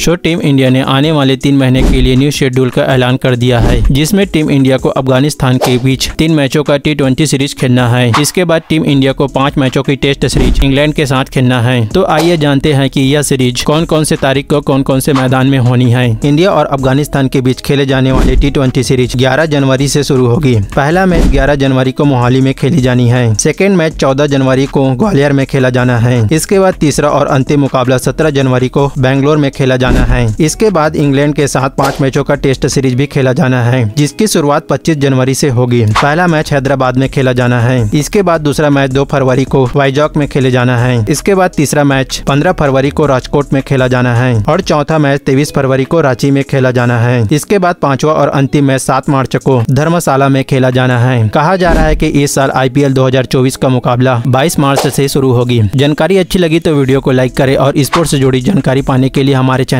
show team India ने आने वाले तीन महीने के लिए न्यू शेड्यूल का ऐलान कर दिया है जिसमें टीम इंडिया को अफगानिस्तान के बीच तीन मैचों का टी ट्वेंटी सीरीज खेलना है इसके बाद टीम इंडिया को पाँच मैचों की टेस्ट सीरीज इंग्लैंड के साथ खेलना है तो आइए जानते हैं की यह सीरीज कौन कौन से तारीख को कौन कौन से मैदान में होनी है इंडिया और अफगानिस्तान के बीच खेले जाने वाले टी ट्वेंटी सीरीज ग्यारह जनवरी ऐसी शुरू होगी पहला मैच ग्यारह जनवरी को मोहाली में खेली जानी है सेकेंड मैच चौदह जनवरी को ग्वालियर में खेला जाना है इसके बाद तीसरा और अंतिम मुकाबला सत्रह जनवरी को बेंगलोर में खेला जाना जाना है इसके बाद इंग्लैंड के साथ पाँच मैचों का टेस्ट सीरीज भी खेला जाना है जिसकी शुरुआत पच्चीस जनवरी ऐसी होगी पहला मैच हैदराबाद में खेला जाना है इसके बाद दूसरा मैच दो फरवरी को वाइजॉक में खेले जाना है इसके बाद तीसरा मैच पंद्रह फरवरी को राजकोट में खेला जाना है और चौथा मैच तेईस फरवरी को रांची में खेला जाना है इसके बाद पांचवा और अंतिम मैच सात मार्च को धर्मशाला में खेला जाना है कहा जा रहा है कि इस साल आईपीएल 2024 का मुकाबला 22 मार्च से शुरू होगी जानकारी अच्छी लगी तो वीडियो को लाइक करें और स्पोर्ट्स से जुड़ी जानकारी पाने के लिए हमारे चैनल